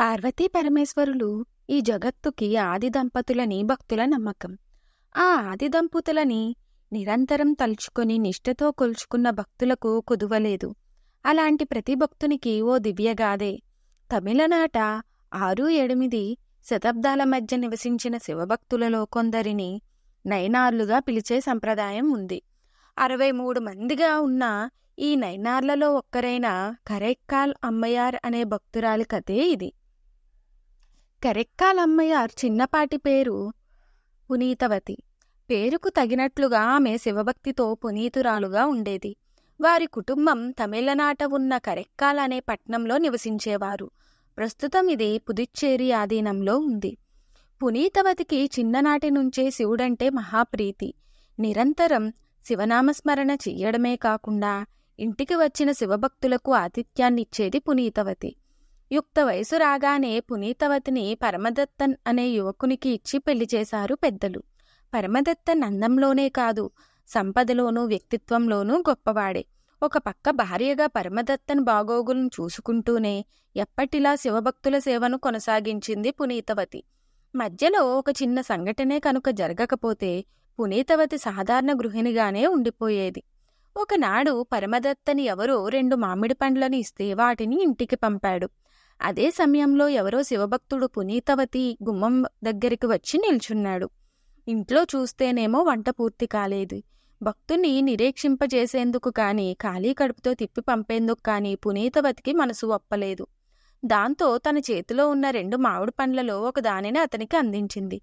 పార్వతీ పరమేశ్వరులు ఈ జగత్తుకి ఆది దంపతులని భక్తుల నమ్మకం ఆ ఆది దంపతులని నిరంతరం తలుచుకొని నిష్ఠతో కొలుచుకున్న భక్తులకు కుదువలేదు అలాంటి ప్రతి భక్తునికి ఓ దివ్యగాదే తమిళనాట ఆరు ఎనిమిది శతాబ్దాల మధ్య నివసించిన శివభక్తులలో కొందరిని నైనార్లుగా పిలిచే సంప్రదాయం ఉంది అరవై మూడు మందిగా ఉన్న ఈ నైనార్లలో ఒక్కరైన కరేక్కాల్ అమ్మయార్ అనే భక్తురాలి కథే ఇది కరెక్కాలమ్మయ్యార్ చిన్నపాటి పేరు పునీతవతి పేరుకు తగినట్లుగా ఆమె శివభక్తితో పునీతురాలుగా ఉండేది వారి కుటుంబం తమిళనాట ఉన్న కరెక్కాల్ అనే పట్నంలో నివసించేవారు ప్రస్తుతం ఇది పుదుచ్చేరి ఆధీనంలో ఉంది పునీతవతికి చిన్ననాటి నుంచే శివుడంటే మహాప్రీతి నిరంతరం శివనామస్మరణ చెయ్యడమే కాకుండా ఇంటికి వచ్చిన శివభక్తులకు ఆతిథ్యాన్నిచ్చేది పునీతవతి యుక్త వయసు రాగానే పునీతవతిని పరమదత్తన్ అనే యువకునికి ఇచ్చి పెళ్లి చేశారు పెద్దలు పరమదత్తన్ అందంలోనే కాదు సంపదలోనూ వ్యక్తిత్వంలోనూ గొప్పవాడే ఒక పక్క భార్యగా పరమదత్తన్ బాగోగులను చూసుకుంటూనే ఎప్పటిలా శివభక్తుల సేవను కొనసాగించింది పునీతవతి మధ్యలో ఒక చిన్న సంఘటనే కనుక జరగకపోతే పునీతవతి సాధారణ గృహిణిగానే ఉండిపోయేది ఒకనాడు పరమదత్తని ఎవరో రెండు మామిడి పండ్లను ఇస్తే వాటిని ఇంటికి పంపాడు అదే సమయంలో ఎవరో శివభక్తుడు పునీతవతి గుమ్మం దగ్గరికి వచ్చి నిల్చున్నాడు ఇంట్లో చూస్తేనేమో వంట పూర్తి కాలేదు భక్తుని నిరీక్షింపజేసేందుకు కాని ఖాళీ కడుపుతో తిప్పి పంపేందుకు కాని పునీతవతికి మనసు ఒప్పలేదు దాంతో తన చేతిలో ఉన్న రెండు మామిడి పండ్లలో ఒక దానిని అతనికి అందించింది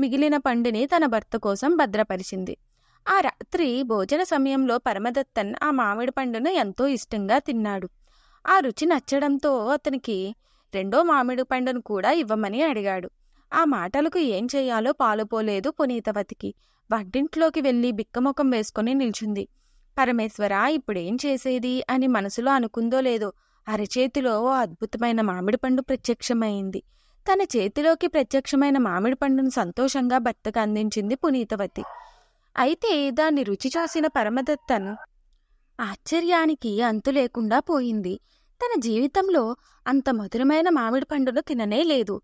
మిగిలిన పండుని తన భర్త కోసం భద్రపరిచింది ఆ రాత్రి భోజన సమయంలో పరమదత్తన్ ఆ మామిడి పండును ఎంతో ఇష్టంగా తిన్నాడు ఆ రుచి నచ్చడంతో అతనికి రెండో మామిడి పండును కూడా ఇవ్వమని అడిగాడు ఆ మాటలకు ఏం చేయాలో పాలుపోలేదు పునీతవతికి వడ్డింట్లోకి వెళ్ళి బిక్కముఖం వేసుకుని నిల్చుంది పరమేశ్వర ఇప్పుడేం చేసేది అని మనసులో అనుకుందో లేదో అరచేతిలో ఓ అద్భుతమైన మామిడి పండు ప్రత్యక్షమైంది తన చేతిలోకి ప్రత్యక్షమైన మామిడి పండును సంతోషంగా భర్తకు అందించింది పునీతవతి అయితే దాన్ని రుచి చూసిన పరమదత్తన్ ఆశ్చర్యానికి అంతు లేకుండా పోయింది తన జీవితంలో అంత మధురమైన మామిడి పండును తిననే లేదు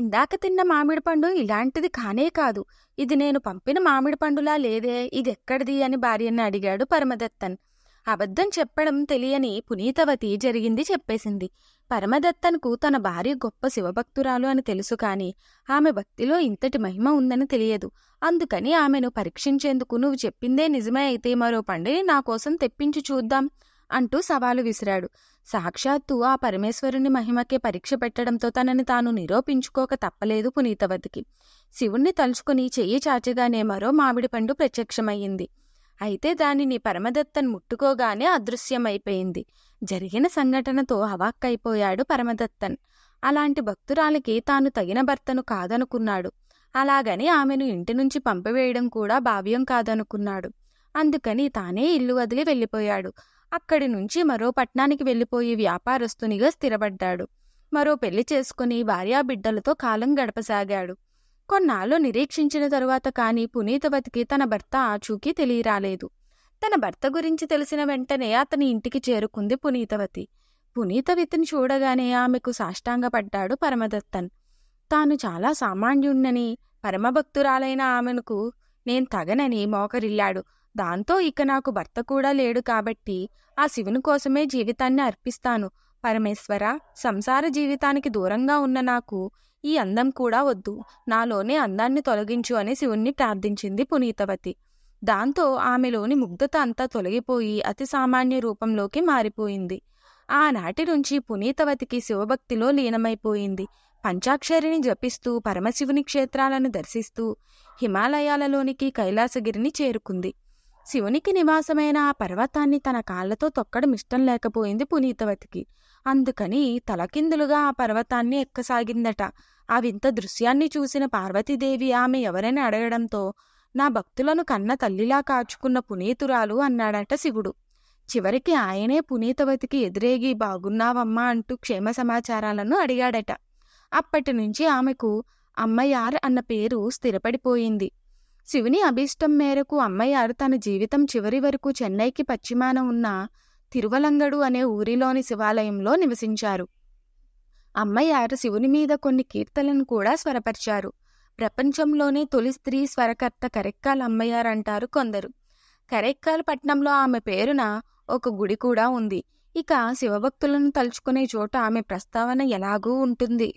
ఇందాక తిన్న మామిడి పండు ఇలాంటిది కానే కాదు ఇది నేను పంపిన మామిడి పండులా లేదే ఇది ఎక్కడిది అని భార్యను అడిగాడు పరమదత్తన్ అబద్ధం చెప్పడం తెలియని పునీతవతి జరిగింది చెప్పేసింది పరమదత్తన్కు తన భార్య గొప్ప శివభక్తురాలు అని తెలుసు కాని ఆమె భక్తిలో ఇంతటి మహిమ ఉందని తెలియదు అందుకని ఆమెను పరీక్షించేందుకు నువ్వు చెప్పిందే నిజమే అయితే మరో పండుని నా కోసం తెప్పించి చూద్దాం అంటూ సవాలు విసిరాడు సాక్షాత్తు ఆ పరమేశ్వరుని మహిమకే పరీక్ష పెట్టడంతో తనని తాను నిరూపించుకోక తప్పలేదు పునీతవతికి శివుణ్ణి తలుచుకుని చెయ్యి చాచగానే మరో మామిడి పండు ప్రత్యక్షమయ్యింది అయితే దానిని పరమదత్తన్ ముట్టుకోగానే అదృశ్యమైపోయింది జరిగిన సంఘటనతో అవాక్కైపోయాడు పరమదత్తన్ అలాంటి భక్తురాలకి తాను తగిన భర్తను కాదనుకున్నాడు అలాగని ఆమెను ఇంటి నుంచి పంపివేయడం కూడా భావ్యం కాదనుకున్నాడు అందుకని తానే ఇల్లు వదిలి వెళ్ళిపోయాడు అక్కడి నుంచి మరో పట్నానికి వెళ్ళిపోయి వ్యాపారస్తునిగా స్థిరపడ్డాడు మరో పెళ్లి చేసుకుని భార్యాబిడ్డలతో కాలం గడపసాగాడు కొన్నాళ్ళు నిరీక్షించిన తరువాత కాని పునీతవతికి తన భర్త ఆచూకీ తెలియరాలేదు తన భర్త గురించి తెలిసిన వెంటనే అతని ఇంటికి చేరుకుంది పునీతవతి పునీతవతిని చూడగానే ఆమెకు సాష్టాంగపడ్డాడు పరమదత్తన్ తాను చాలా సామాన్యుణ్ణని పరమభక్తురాలైన ఆమెనుకు నేను తగనని మోకరిల్లాడు దాంతో ఇక నాకు భర్త కూడా లేడు కాబట్టి ఆ శివుని కోసమే జీవితాన్ని అర్పిస్తాను పరమేశ్వర సంసార జీవితానికి దూరంగా ఉన్న నాకు ఈ అందం కూడా వద్దు నాలోనే అందాన్ని తొలగించు అని శివుణ్ణి ప్రార్థించింది పునీతవతి దాంతో ఆమెలోని ముగ్ధత అంతా తొలగిపోయి అతి సామాన్య రూపంలోకి మారిపోయింది ఆనాటి నుంచి పునీతవతికి శివభక్తిలో లీనమైపోయింది పంచాక్షరిని జపిస్తూ పరమశివుని క్షేత్రాలను దర్శిస్తూ హిమాలయాలలోనికి కైలాసగిరిని చేరుకుంది శివునికి నివాసమైన ఆ పర్వతాన్ని తన కాళ్లతో తొక్కడం ఇష్టం లేకపోయింది పునీతవతికి అందుకని తలకిందులుగా ఆ పర్వతాన్ని ఎక్కసాగిందట ఆ వింత దృశ్యాన్ని చూసిన పార్వతీదేవి ఆమె ఎవరైనా అడగడంతో నా భక్తులను కన్న తల్లిలా కాచుకున్న పునీతురాలు అన్నాడట శివుడు చివరికి ఆయనే పునీతవతికి ఎదురేగి బాగున్నావమ్మా అంటూ క్షేమ సమాచారాలను అడిగాడట అప్పటి నుంచి ఆమెకు అమ్మయార్ అన్న పేరు స్థిరపడిపోయింది శివుని అభీష్టం మేరకు అమ్మయారు తన జీవితం చివరి వరకు చెన్నైకి పశ్చిమాన ఉన్న తిరువలంగడు అనే ఊరిలోని శివాలయంలో నివసించారు అమ్మయారు శివుని మీద కొన్ని కీర్తలను కూడా స్వరపరిచారు ప్రపంచంలోనే తొలి స్త్రీ స్వరకర్త కరెక్కాల్ అమ్మయారు అంటారు కొందరు కరెక్కాల్ పట్నంలో ఆమె పేరున ఒక గుడి కూడా ఉంది ఇక శివభక్తులను తలుచుకునే చోట ఆమె ప్రస్తావన ఎలాగూ ఉంటుంది